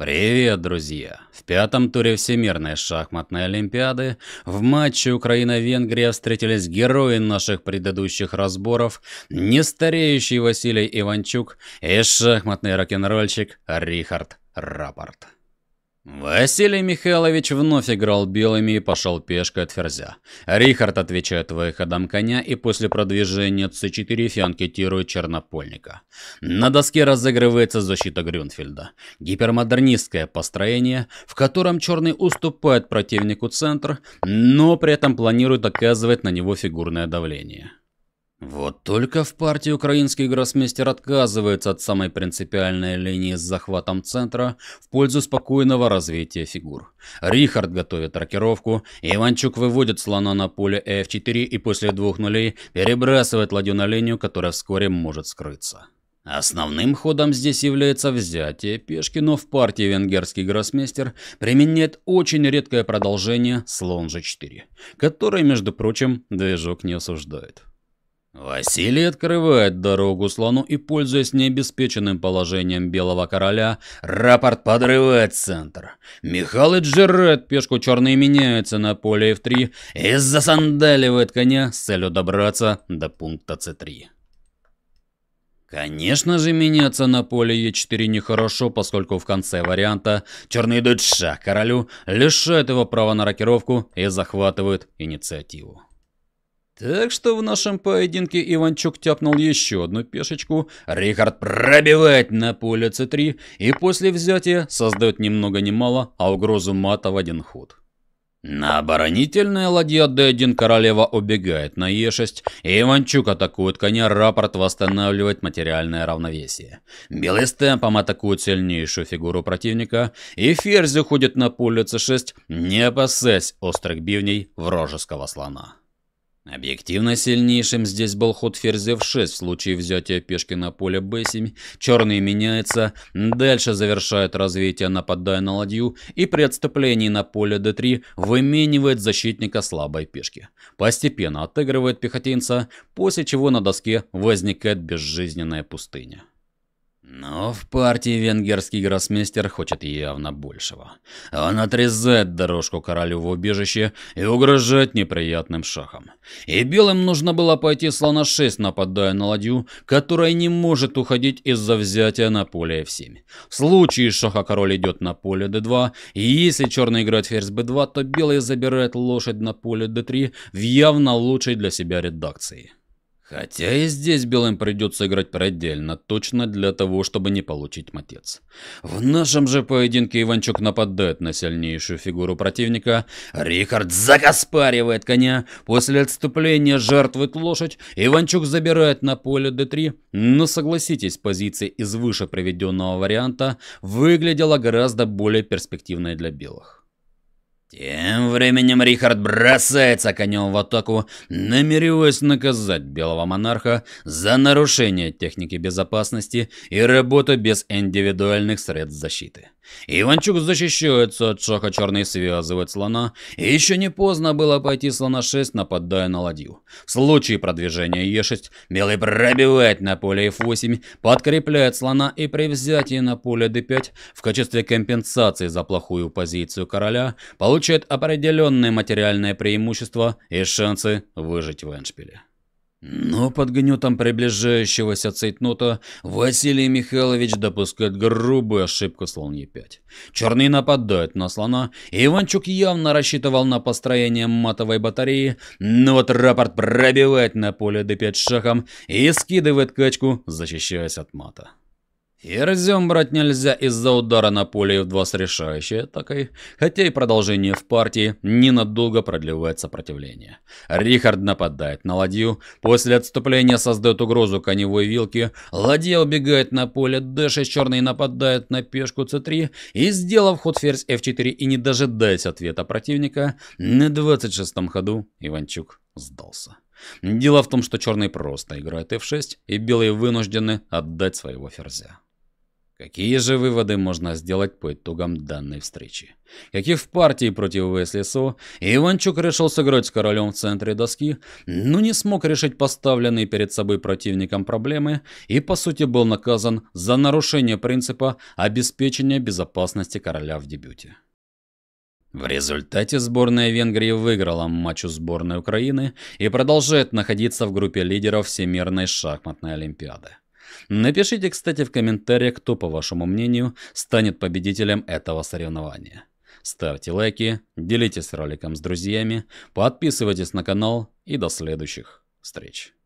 Привет, друзья! В пятом туре Всемирной шахматной олимпиады в матче Украина-Венгрия встретились герои наших предыдущих разборов, нестареющий Василий Иванчук и шахматный рок-н-ролльщик Рихард Рапорт. Василий Михайлович вновь играл белыми и пошел пешкой от ферзя. Рихард отвечает выходом коня и после продвижения c4 фианкетирует чернопольника. На доске разыгрывается защита Грюнфельда. Гипермодернистское построение, в котором черный уступает противнику центр, но при этом планирует оказывать на него фигурное давление. Вот только в партии украинский гроссмейстер отказывается от самой принципиальной линии с захватом центра в пользу спокойного развития фигур. Рихард готовит рокировку, Иванчук выводит слона на поле f4 и после двух нулей перебрасывает ладью на линию, которая вскоре может скрыться. Основным ходом здесь является взятие пешки, но в партии венгерский гроссмейстер применяет очень редкое продолжение слон g4, который, между прочим, движок не осуждает. Василий открывает дорогу слону и, пользуясь необеспеченным положением белого короля, рапорт подрывает центр. Михалыч джерет пешку, черные меняются на поле F3 и засандаливает коня с целью добраться до пункта C3. Конечно же, меняться на поле Е4 нехорошо, поскольку в конце варианта черные идут шаг королю, лишают его права на рокировку и захватывают инициативу. Так что в нашем поединке Иванчук тяпнул еще одну пешечку. Рихард пробивает на поле c3 и после взятия создает ни много ни мало, а угрозу мата в один ход. На оборонительной ладья d1 королева убегает на e6, и Иванчук атакует коня, рапорт восстанавливает материальное равновесие. Белый с темпом атакует сильнейшую фигуру противника, и ферзь уходит на поле c6, не опасаясь острых бивней вражеского слона. Объективно сильнейшим здесь был ход ферзя в 6 в случае взятия пешки на поле b7. Черный меняется, дальше завершает развитие, нападая на ладью, и при отступлении на поле d3 выменивает защитника слабой пешки. Постепенно отыгрывает пехотинца, после чего на доске возникает безжизненная пустыня. Но в партии венгерский гроссмейстер хочет явно большего. Он отрезает дорожку королю в убежище и угрожает неприятным шахом. И белым нужно было пойти слона 6, нападая на ладью, которая не может уходить из-за взятия на поле f7. В случае шаха король идет на поле d2, и если черный играет ферзь b2, то белый забирает лошадь на поле d3 в явно лучшей для себя редакции. Хотя и здесь белым придется играть предельно точно для того, чтобы не получить матец. В нашем же поединке Иванчук нападает на сильнейшую фигуру противника, Рихард закоспаривает коня, после отступления жертвует лошадь, Иванчук забирает на поле d3, но согласитесь, позиция из выше приведенного варианта выглядела гораздо более перспективной для белых. Тем временем Рихард бросается конем в атаку, намереваясь наказать белого монарха за нарушение техники безопасности и работу без индивидуальных средств защиты. Иванчук защищается от шока черный связывает слона, и еще не поздно было пойти слона 6, нападая на ладью. В случае продвижения Е6, белый пробивает на поле F8, подкрепляет слона и при взятии на поле D5 в качестве компенсации за плохую позицию короля получает получает определенные материальные преимущества и шансы выжить в Эншпиле. Но ну, под гнетом приближающегося цейтнота Василий Михайлович допускает грубую ошибку слоне 5. Черный нападает на слона, и Иванчук явно рассчитывал на построение матовой батареи, но вот рапорт пробивает на поле d5 шахом и скидывает качку, защищаясь от мата. Ерзем брать нельзя из-за удара на поле в два с решающее, такой, хотя и продолжение в партии ненадолго продлевает сопротивление. Рихард нападает на ладью, после отступления создает угрозу коневой вилки, ладья убегает на поле, d6 черный нападает на пешку c3 и, сделав ход ферзь f4 и не дожидаясь ответа противника, на 26-м ходу Иванчук сдался. Дело в том, что черные просто играют f6, и белые вынуждены отдать своего ферзя. Какие же выводы можно сделать по итогам данной встречи? Как в партии против ВСЛСО, Иванчук решил сыграть с королем в центре доски, но не смог решить поставленные перед собой противником проблемы и по сути был наказан за нарушение принципа обеспечения безопасности короля в дебюте. В результате сборная Венгрии выиграла матч у сборной Украины и продолжает находиться в группе лидеров Всемирной шахматной олимпиады. Напишите, кстати, в комментариях, кто, по вашему мнению, станет победителем этого соревнования. Ставьте лайки, делитесь роликом с друзьями, подписывайтесь на канал и до следующих встреч.